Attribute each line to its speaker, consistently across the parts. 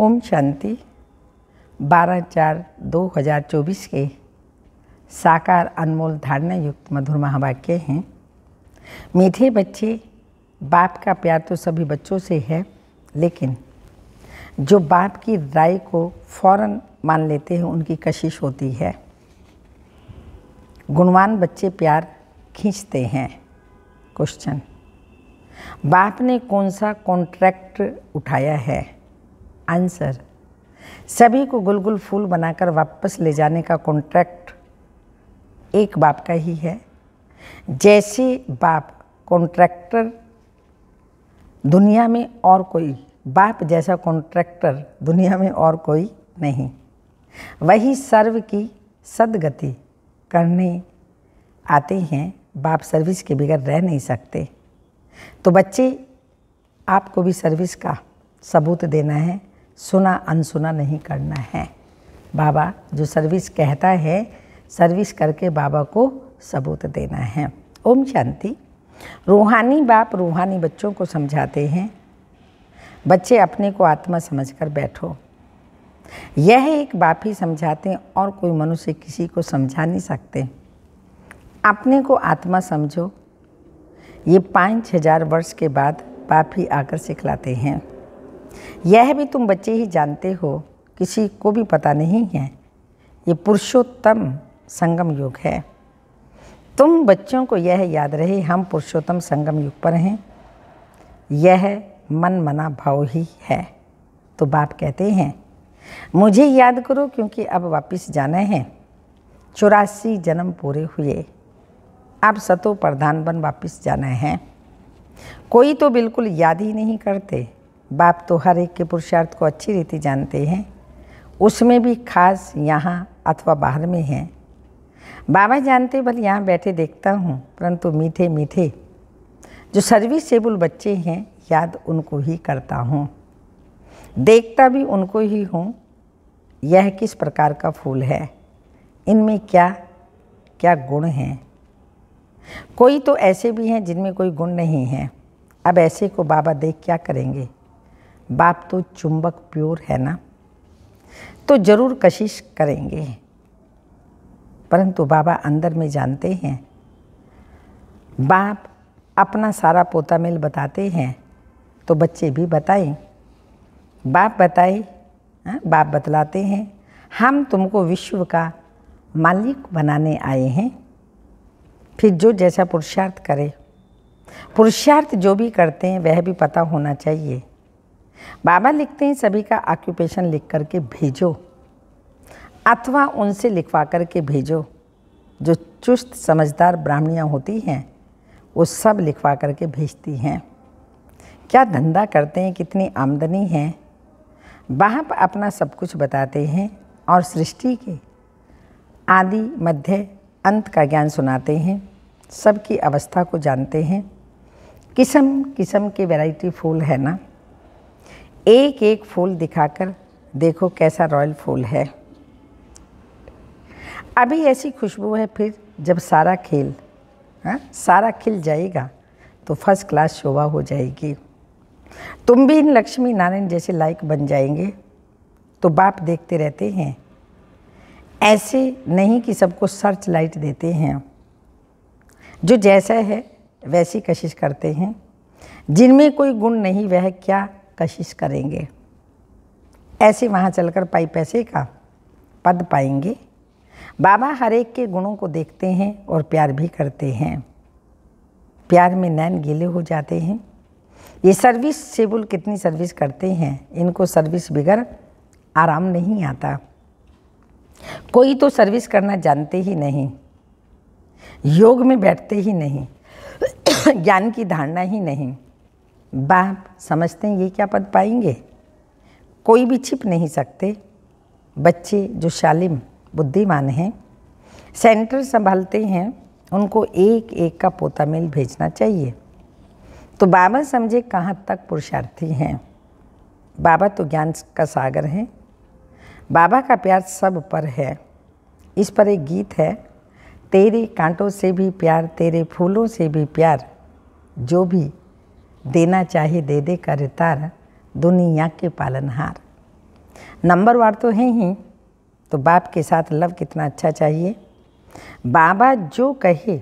Speaker 1: ओम शांति 12 चार 2024 के साकार अनमोल धारणा युक्त मधुर महावाक्य हैं मीठे बच्चे बाप का प्यार तो सभी बच्चों से है लेकिन जो बाप की राय को फौरन मान लेते हैं उनकी कशिश होती है गुणवान बच्चे प्यार खींचते हैं क्वेश्चन बाप ने कौन सा कॉन्ट्रैक्ट उठाया है आंसर सभी को गुलगुल गुल फूल बनाकर वापस ले जाने का कॉन्ट्रैक्ट एक बाप का ही है जैसे बाप कॉन्ट्रैक्टर दुनिया में और कोई बाप जैसा कॉन्ट्रैक्टर दुनिया में और कोई नहीं वही सर्व की सदगति करने आते हैं बाप सर्विस के बगैर रह नहीं सकते तो बच्चे आपको भी सर्विस का सबूत देना है सुना अनसुना नहीं करना है बाबा जो सर्विस कहता है सर्विस करके बाबा को सबूत देना है ओम शांति रूहानी बाप रूहानी बच्चों को समझाते हैं बच्चे अपने को आत्मा समझकर बैठो यह एक बाप ही समझाते हैं और कोई मनुष्य किसी को समझा नहीं सकते अपने को आत्मा समझो ये पाँच हजार वर्ष के बाद बाप ही आकर सिखलाते हैं यह भी तुम बच्चे ही जानते हो किसी को भी पता नहीं है ये पुरुषोत्तम संगम युग है तुम बच्चों को यह याद रहे हम पुरुषोत्तम संगम युग पर हैं यह मन मना भाव ही है तो बाप कहते हैं मुझे याद करो क्योंकि अब वापस जाना है चौरासी जन्म पूरे हुए अब सतो प्रधान बन वापस जाना है कोई तो बिल्कुल याद ही नहीं करते बाप तो हर एक के पुरुषार्थ को अच्छी रीति जानते हैं उसमें भी खास यहाँ अथवा बाहर में हैं बाबा जानते भले यहाँ बैठे देखता हूँ परंतु मीठे मीठे जो सर्विसेबल बच्चे हैं याद उनको ही करता हूँ देखता भी उनको ही हूँ यह किस प्रकार का फूल है इनमें क्या क्या गुण हैं कोई तो ऐसे भी हैं जिनमें कोई गुण नहीं है अब ऐसे को बाबा देख क्या करेंगे बाप तो चुंबक प्योर है ना तो ज़रूर कशिश करेंगे परंतु बाबा अंदर में जानते हैं बाप अपना सारा पोता मेल बताते हैं तो बच्चे भी बताएं बाप बताए हाँ, बाप बतलाते हैं हम तुमको विश्व का मालिक बनाने आए हैं फिर जो जैसा पुरुषार्थ करे पुरुषार्थ जो भी करते हैं वह भी पता होना चाहिए बाबा लिखते हैं सभी का ऑक्यूपेशन लिख करके भेजो अथवा उनसे लिखवा करके भेजो जो चुस्त समझदार ब्राह्मणियाँ होती हैं वो सब लिखवा करके भेजती हैं क्या धंधा करते हैं कितनी आमदनी है वहाँ पर अपना सब कुछ बताते हैं और सृष्टि के आदि मध्य अंत का ज्ञान सुनाते हैं सबकी अवस्था को जानते हैं किस्म किस्म के वैरायटी फूल है ना एक एक फूल दिखाकर देखो कैसा रॉयल फूल है अभी ऐसी खुशबू है फिर जब सारा खेल हा? सारा खिल जाएगा तो फर्स्ट क्लास शोभा हो जाएगी तुम भी इन लक्ष्मी नारायण जैसे लायक बन जाएंगे तो बाप देखते रहते हैं ऐसे नहीं कि सबको सर्च लाइट देते हैं जो जैसा है वैसी कशिश करते हैं जिनमें कोई गुण नहीं वह क्या कशिश करेंगे ऐसे वहाँ चलकर पाई पैसे का पद पाएंगे बाबा हर एक के गुणों को देखते हैं और प्यार भी करते हैं प्यार में नैन गीले हो जाते हैं ये सर्विस सेबुल कितनी सर्विस करते हैं इनको सर्विस बिगड़ आराम नहीं आता कोई तो सर्विस करना जानते ही नहीं योग में बैठते ही नहीं ज्ञान की धारणा ही नहीं बाप समझते हैं ये क्या पद पाएंगे कोई भी छिप नहीं सकते बच्चे जो शालिम बुद्धिमान हैं सेंटर संभालते हैं उनको एक एक का पोता मेल भेजना चाहिए तो बाबा समझे कहाँ तक पुरुषार्थी हैं बाबा तो ज्ञान का सागर हैं बाबा का प्यार सब पर है इस पर एक गीत है तेरे कांटों से भी प्यार तेरे फूलों से भी प्यार जो भी देना चाहिए दे दे कर तार दुनिया के पालनहार नंबर वार तो है ही तो बाप के साथ लव कितना अच्छा चाहिए बाबा जो कहे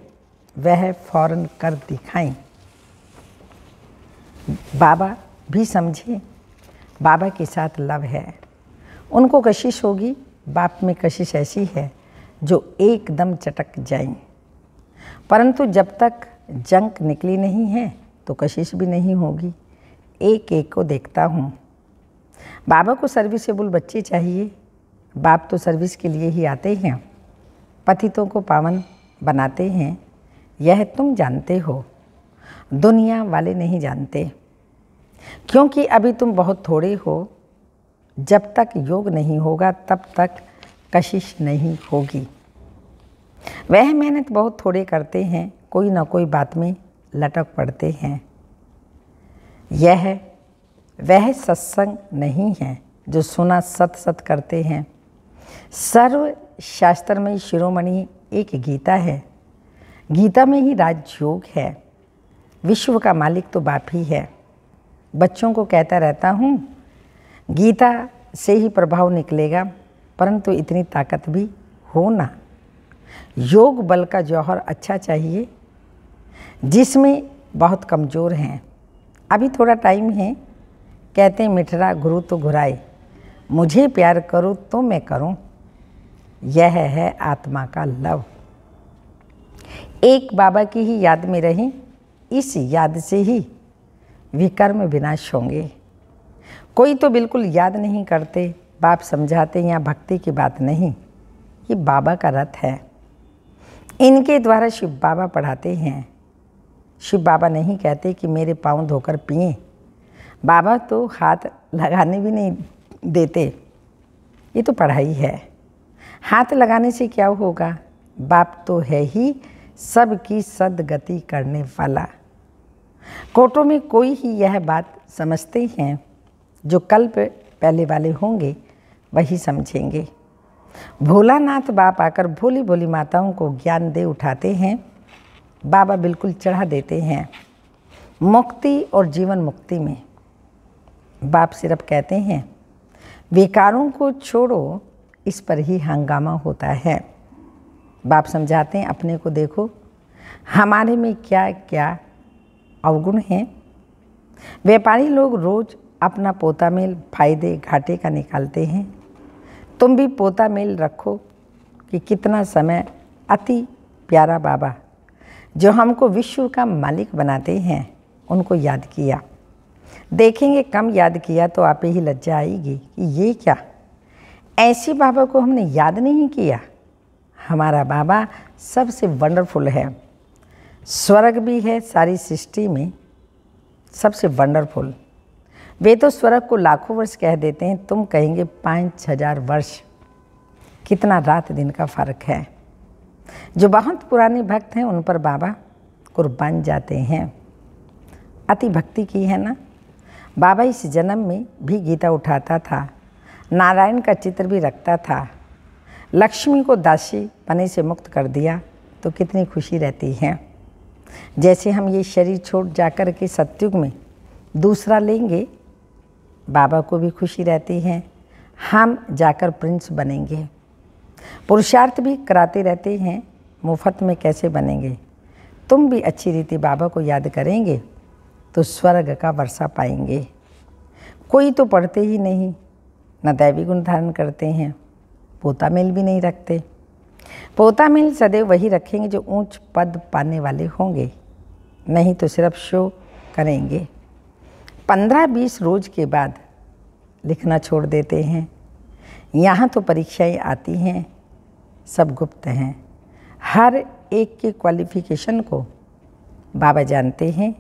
Speaker 1: वह फौरन कर दिखाएं बाबा भी समझे बाबा के साथ लव है उनको कशिश होगी बाप में कशिश ऐसी है जो एकदम चटक जाए परंतु जब तक जंक निकली नहीं है तो कशिश भी नहीं होगी एक एक को देखता हूँ बाबा को सर्विसेबल बच्चे चाहिए बाप तो सर्विस के लिए ही आते हैं पथितों को पावन बनाते हैं यह तुम जानते हो दुनिया वाले नहीं जानते क्योंकि अभी तुम बहुत थोड़े हो जब तक योग नहीं होगा तब तक कशिश नहीं होगी वह मेहनत बहुत थोड़े करते हैं कोई ना कोई बात में लटक पड़ते हैं यह वह सत्संग नहीं है जो सुना सत सत करते हैं सर्व शास्त्र में शिरोमणि एक गीता है गीता में ही राजयोग है विश्व का मालिक तो बाप ही है बच्चों को कहता रहता हूँ गीता से ही प्रभाव निकलेगा परंतु इतनी ताकत भी हो ना योग बल का जौहर अच्छा चाहिए जिसमें बहुत कमज़ोर हैं अभी थोड़ा टाइम है कहते हैं मिठरा गुरु तो घुराए मुझे प्यार करो तो मैं करूं यह है आत्मा का लव एक बाबा की ही याद में रहें इस याद से ही विकर्म विनाश होंगे कोई तो बिल्कुल याद नहीं करते बाप समझाते या भक्ति की बात नहीं ये बाबा का रथ है इनके द्वारा शिव बाबा पढ़ाते हैं शिव बाबा नहीं कहते कि मेरे पाँव धोकर पिए बाबा तो हाथ लगाने भी नहीं देते ये तो पढ़ाई है हाथ लगाने से क्या होगा बाप तो है ही सबकी सदगति करने वाला कोटों में कोई ही यह बात समझते हैं जो कल्प पहले वाले होंगे वही समझेंगे भोलानाथ बाप आकर भोली भोली माताओं को ज्ञान दे उठाते हैं बाबा बिल्कुल चढ़ा देते हैं मुक्ति और जीवन मुक्ति में बाप सिर्फ कहते हैं विकारों को छोड़ो इस पर ही हंगामा होता है बाप समझाते हैं अपने को देखो हमारे में क्या क्या अवगुण हैं व्यापारी लोग रोज़ अपना पोता मेल फायदे घाटे का निकालते हैं तुम भी पोता मेल रखो कि कितना समय अति प्यारा बाबा जो हमको विश्व का मालिक बनाते हैं उनको याद किया देखेंगे कम याद किया तो आप ही लज्जा आएगी कि ये क्या ऐसी बाबा को हमने याद नहीं किया हमारा बाबा सबसे वंडरफुल है स्वर्ग भी है सारी सृष्टि में सबसे वंडरफुल वे तो स्वर्ग को लाखों वर्ष कह देते हैं तुम कहेंगे पाँच हजार वर्ष कितना रात दिन का फ़र्क है जो बहुत पुराने भक्त हैं उन पर बाबा कुर्बान जाते हैं अति भक्ति की है ना बाबा इस जन्म में भी गीता उठाता था नारायण का चित्र भी रखता था लक्ष्मी को दासी पने से मुक्त कर दिया तो कितनी खुशी रहती है जैसे हम ये शरीर छोड़ जाकर के सत्युग में दूसरा लेंगे बाबा को भी खुशी रहती है हम जाकर प्रिंस बनेंगे पुरुषार्थ भी कराते रहते हैं मुफ्त में कैसे बनेंगे तुम भी अच्छी रीति बाबा को याद करेंगे तो स्वर्ग का वर्षा पाएंगे कोई तो पढ़ते ही नहीं न दैवी गुण धारण करते हैं पोता मेल भी नहीं रखते पोता मेल सदैव वही रखेंगे जो ऊंच पद पाने वाले होंगे नहीं तो सिर्फ शो करेंगे पंद्रह बीस रोज के बाद लिखना छोड़ देते हैं यहाँ तो परीक्षाएं आती हैं सब गुप्त हैं हर एक के क्वालिफिकेशन को बाबा जानते हैं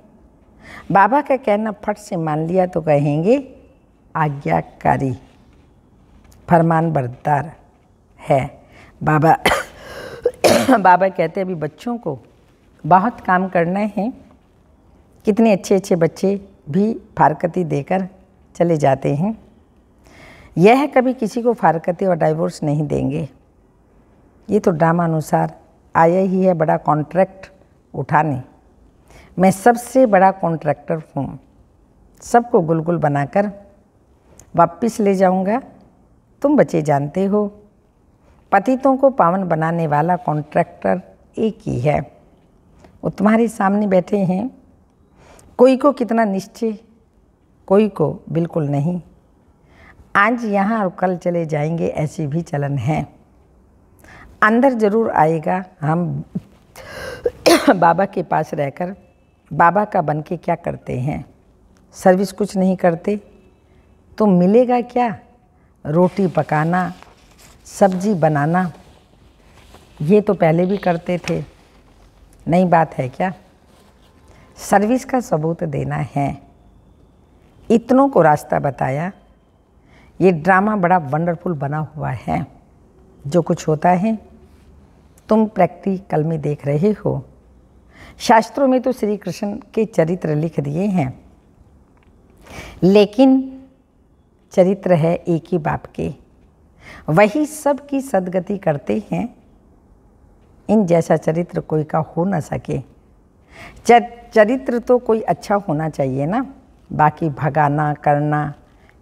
Speaker 1: बाबा का कहना फट से मान लिया तो कहेंगे आज्ञाकारी फरमान बरदार है बाबा बाबा कहते अभी बच्चों को बहुत काम करना है कितने अच्छे अच्छे बच्चे भी फारकती देकर चले जाते हैं यह कभी किसी को फारकती और डाइवोर्स नहीं देंगे ये तो ड्रामा अनुसार आया ही है बड़ा कॉन्ट्रैक्ट उठाने मैं सबसे बड़ा कॉन्ट्रैक्टर हूँ सबको गुलगुल बनाकर वापस ले जाऊँगा तुम बच्चे जानते हो पतितों को पावन बनाने वाला कॉन्ट्रैक्टर एक ही है वो तुम्हारे सामने बैठे हैं कोई को कितना निश्चय कोई को बिल्कुल नहीं आज यहाँ और कल चले जाएंगे ऐसी भी चलन है अंदर ज़रूर आएगा हम बाबा के पास रहकर बाबा का बन के क्या करते हैं सर्विस कुछ नहीं करते तो मिलेगा क्या रोटी पकाना सब्जी बनाना ये तो पहले भी करते थे नई बात है क्या सर्विस का सबूत देना है इतनों को रास्ता बताया ये ड्रामा बड़ा वंडरफुल बना हुआ है जो कुछ होता है तुम प्रैक्टिकल में देख रहे हो शास्त्रों में तो श्री कृष्ण के चरित्र लिख दिए हैं लेकिन चरित्र है एक ही बाप के वही सब की सदगति करते हैं इन जैसा चरित्र कोई का हो ना सके चरित्र तो कोई अच्छा होना चाहिए ना बाकी भगाना करना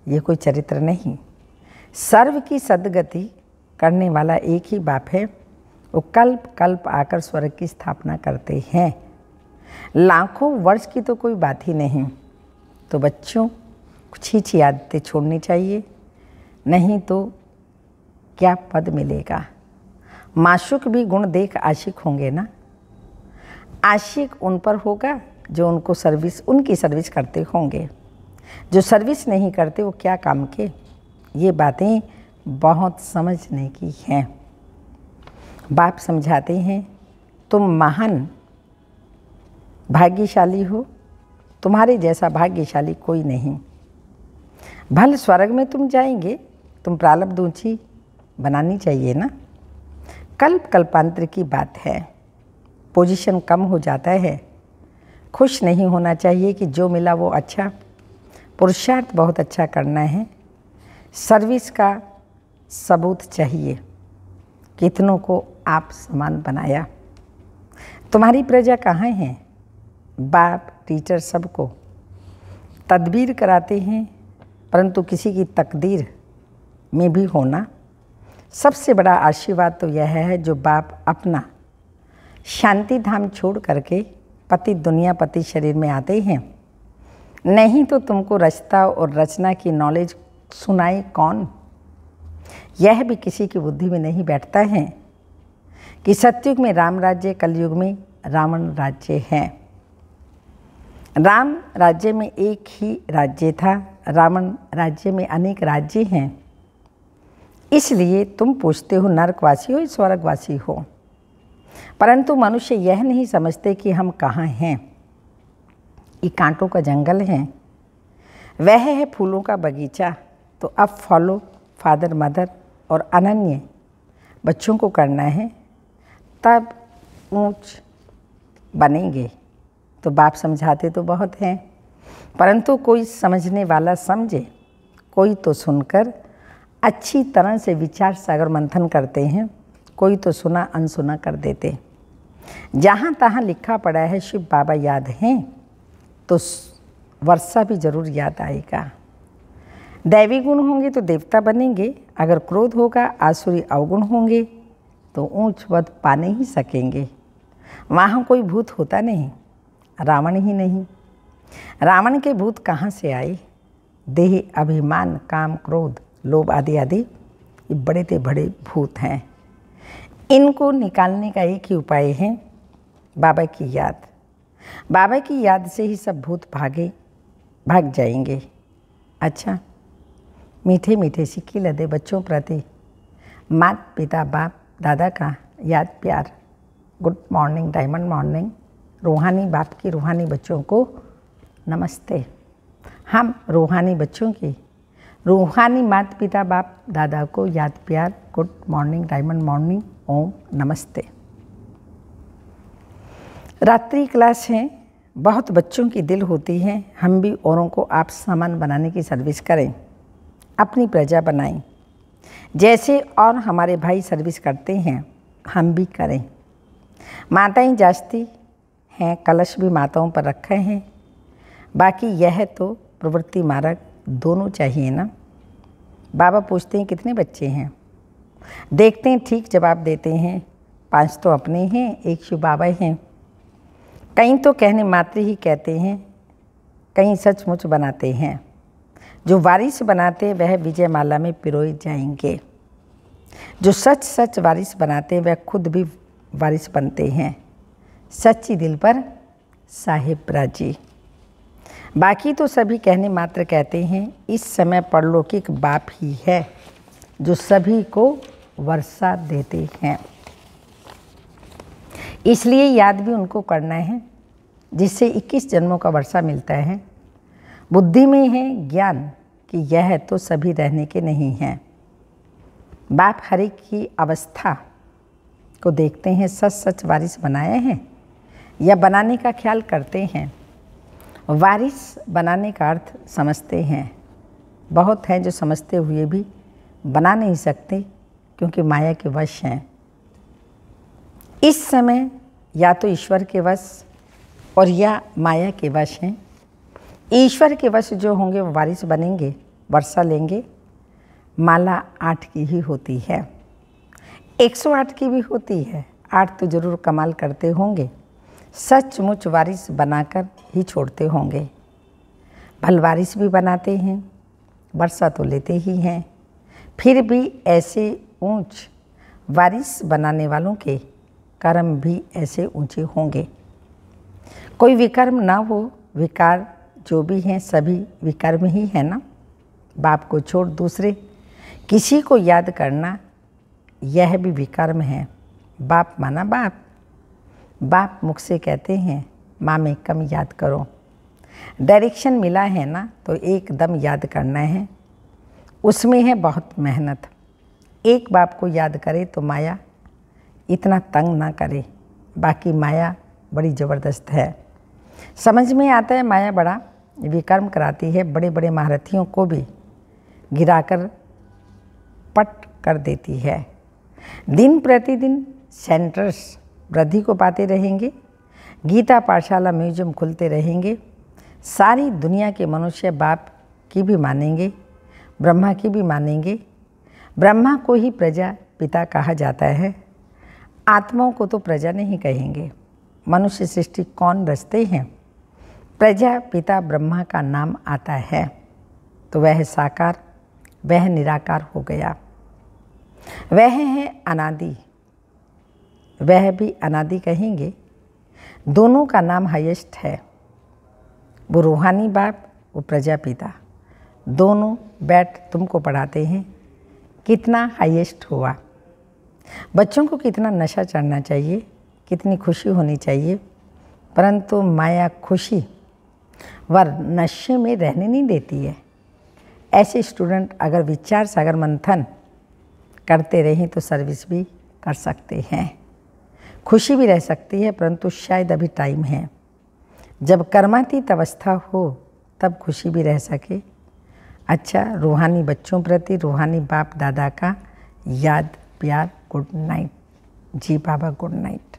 Speaker 1: ये कोई चरित्र नहीं सर्व की सदगति करने वाला एक ही बाप है वो कल्प कल्प आकर स्वर्ग की स्थापना करते हैं लाखों वर्ष की तो कोई बात ही नहीं तो बच्चों कुछ ही ची आदतें छोड़नी चाहिए नहीं तो क्या पद मिलेगा माशुक भी गुण देख आशिक होंगे ना आशिक उन पर होगा जो उनको सर्विस उनकी सर्विस करते होंगे जो सर्विस नहीं करते वो क्या काम के ये बातें बहुत समझने की है बाप समझाते हैं तुम महान भाग्यशाली हो तुम्हारे जैसा भाग्यशाली कोई नहीं भल स्वर्ग में तुम जाएंगे तुम प्रारब्ध ऊँची बनानी चाहिए ना कल्प कल्पांतर की बात है पोजीशन कम हो जाता है खुश नहीं होना चाहिए कि जो मिला वो अच्छा पुरुषार्थ बहुत अच्छा करना है सर्विस का सबूत चाहिए कितनों को आप समान बनाया तुम्हारी प्रजा कहाँ है बाप टीचर सबको तदबीर कराते हैं परंतु किसी की तकदीर में भी होना सबसे बड़ा आशीर्वाद तो यह है जो बाप अपना शांति धाम छोड़ करके पति दुनिया पति शरीर में आते हैं नहीं तो तुमको रचता और रचना की नॉलेज सुनाए कौन यह भी किसी की बुद्धि में नहीं बैठता है कि सत्युग में राम राज्य कलयुग में रावण राज्य है राम राज्य में एक ही राज्य था रावण राज्य में अनेक राज्य हैं इसलिए तुम पूछते हो नरकवासी हो स्वर्गवासी हो परंतु मनुष्य यह नहीं समझते कि हम कहाँ हैं ये कांटों का जंगल है वह है फूलों का बगीचा तो अब फॉलो फादर मदर और अनन्य बच्चों को करना है तब ऊंच बनेंगे तो बाप समझाते तो बहुत हैं परंतु कोई समझने वाला समझे कोई तो सुनकर अच्छी तरह से विचार सागर मंथन करते हैं कोई तो सुना अनसुना कर देते जहाँ तहाँ लिखा पड़ा है शिव बाबा याद हैं तो वर्षा भी ज़रूर याद आएगा दैवी गुण होंगे तो देवता बनेंगे अगर क्रोध होगा आसुरी अवगुण होंगे तो ऊंच पद पा नहीं सकेंगे वहाँ कोई भूत होता नहीं रावण ही नहीं रावण के भूत कहाँ से आए देह अभिमान काम क्रोध लोभ आदि आदि ये बड़े ते बड़े भूत हैं इनको निकालने का एक ही उपाय है बाबा की याद बाबा की याद से ही सब भूत भागे भाग जाएंगे अच्छा मीठे मीठे सिक्की लदे बच्चों प्रति मात पिता बाप दादा का याद प्यार गुड मॉर्निंग डायमंड मॉर्निंग रूहानी बाप की रूहानी बच्चों को नमस्ते हम रूहानी बच्चों की रूहानी मात पिता बाप दादा को याद प्यार गुड मॉर्निंग डायमंड मॉर्निंग ओम नमस्ते रात्रि क्लास हैं बहुत बच्चों की दिल होती है हम भी औरों को आप समान बनाने की सर्विस करें अपनी प्रजा बनाएं जैसे और हमारे भाई सर्विस करते हैं हम भी करें माताएं जाचती हैं कलश भी माताओं पर रखे हैं बाकी यह तो प्रवृत्ति मार्ग दोनों चाहिए ना बाबा पूछते हैं कितने बच्चे हैं देखते हैं ठीक जवाब देते हैं पांच तो अपने हैं एक शिव बाबा हैं कहीं तो कहने मात्र ही कहते हैं कहीं सचमुच बनाते हैं जो वारिस बनाते वह विजय माला में पिरोए जाएंगे जो सच सच वारिस बनाते वह खुद भी वारिस बनते हैं सच्ची दिल पर साहिब राजी बाकी तो सभी कहने मात्र कहते हैं इस समय परलौकिक बाप ही है जो सभी को वर्षा देते हैं इसलिए याद भी उनको करना है जिससे 21 जन्मों का वर्षा मिलता है बुद्धि में है ज्ञान कि यह तो सभी रहने के नहीं हैं बाप हरे की अवस्था को देखते हैं सच सच वारिस बनाए हैं या बनाने का ख्याल करते हैं वारिस बनाने का अर्थ समझते हैं बहुत हैं जो समझते हुए भी बना नहीं सकते क्योंकि माया के वश हैं इस समय या तो ईश्वर के वश और या माया के वश हैं ईश्वर के वश जो होंगे वो वारिस बनेंगे वर्षा लेंगे माला आठ की ही होती है 108 की भी होती है आठ तो ज़रूर कमाल करते होंगे सचमुच वारिस बनाकर ही छोड़ते होंगे भल वारिस भी बनाते हैं वर्षा तो लेते ही हैं फिर भी ऐसे ऊंच वारिस बनाने वालों के कर्म भी ऐसे ऊंचे होंगे कोई विकर्म ना हो विकार जो भी हैं सभी विकर्म ही है ना बाप को छोड़ दूसरे किसी को याद करना यह भी विकर्म है बाप माना बाप बाप मुख से कहते हैं माँ में कम याद करो डायरेक्शन मिला है ना तो एकदम याद करना है उसमें है बहुत मेहनत एक बाप को याद करे तो माया इतना तंग ना करे बाकी माया बड़ी ज़बरदस्त है समझ में आता है माया बड़ा विकर्म कराती है बड़े बड़े महारथियों को भी गिराकर पट कर देती है दिन प्रतिदिन सेंटर्स वृद्धि को पाते रहेंगे गीता पाठशाला म्यूजियम खुलते रहेंगे सारी दुनिया के मनुष्य बाप की भी मानेंगे ब्रह्मा की भी मानेंगे ब्रह्मा को ही प्रजा पिता कहा जाता है आत्माओं को तो प्रजा नहीं कहेंगे मनुष्य सृष्टि कौन रचते हैं प्रजापिता ब्रह्मा का नाम आता है तो वह साकार वह निराकार हो गया वह है अनादि वह भी अनादि कहेंगे दोनों का नाम हाइस्ट है वो रूहानी बाप वो प्रजापिता दोनों बैठ तुमको पढ़ाते हैं कितना हाइस्ट हुआ बच्चों को कितना नशा चढ़ना चाहिए कितनी खुशी होनी चाहिए परंतु माया खुशी वर नशे में रहने नहीं देती है ऐसे स्टूडेंट अगर विचार सागर मंथन करते रहें तो सर्विस भी कर सकते हैं खुशी भी रह सकती है परंतु शायद अभी टाइम है जब कर्मातीत अवस्था हो तब खुशी भी रह सके अच्छा रूहानी बच्चों प्रति रूहानी बाप दादा का याद प्यार गुड नाइट जी बाबा गुड नाइट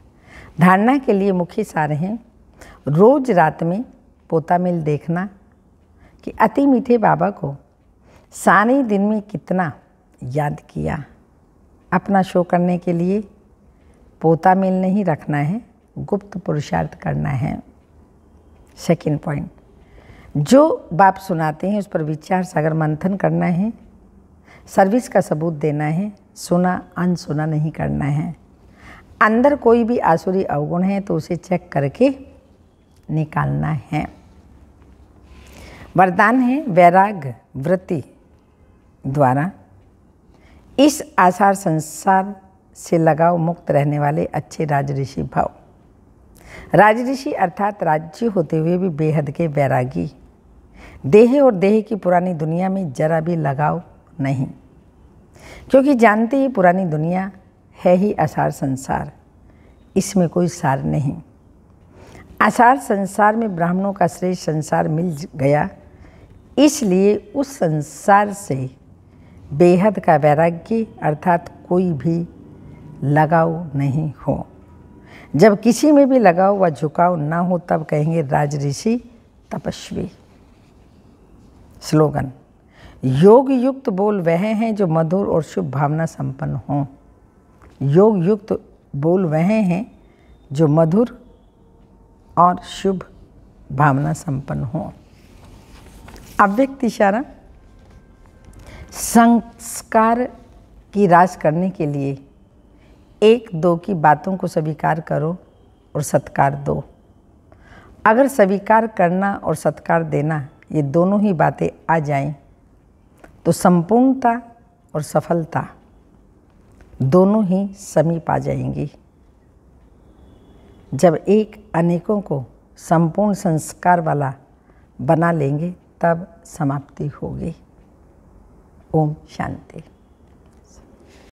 Speaker 1: धारणा के लिए मुख्य सारे हैं रोज रात में पोता मिल देखना कि अति मीठे बाबा को सारे दिन में कितना याद किया अपना शो करने के लिए पोता मिल नहीं रखना है गुप्त पुरुषार्थ करना है सेकंड पॉइंट जो बाप सुनाते हैं उस पर विचार सागर मंथन करना है सर्विस का सबूत देना है सुना अनसुना नहीं करना है अंदर कोई भी आसुरी अवगुण है तो उसे चेक करके निकालना है वरदान है वैराग वृत्ति द्वारा इस आसार संसार से लगाव मुक्त रहने वाले अच्छे राजऋषि भाव राजऋषि अर्थात राज्य होते हुए भी बेहद के वैरागी देह और देह की पुरानी दुनिया में जरा भी लगाव नहीं क्योंकि जानते ही पुरानी दुनिया है ही आसार संसार इसमें कोई सार नहीं आसार संसार में ब्राह्मणों का श्रेय संसार मिल गया इसलिए उस संसार से बेहद का वैराग्य अर्थात कोई भी लगाव नहीं हो जब किसी में भी लगाव व झुकाव ना हो तब कहेंगे राज ऋषि तपस्वी स्लोगन योग युक्त बोल वह हैं जो मधुर और शुभ भावना संपन्न हों योग युक्त बोल वह हैं जो मधुर और शुभ भावना संपन्न हों अव्यक्त इशारा संस्कार की राज करने के लिए एक दो की बातों को स्वीकार करो और सत्कार दो अगर स्वीकार करना और सत्कार देना ये दोनों ही बातें आ जाएं तो संपूर्णता और सफलता दोनों ही समीप आ जाएंगी जब एक अनेकों को संपूर्ण संस्कार वाला बना लेंगे तब समाप्ति होगी ओम शांति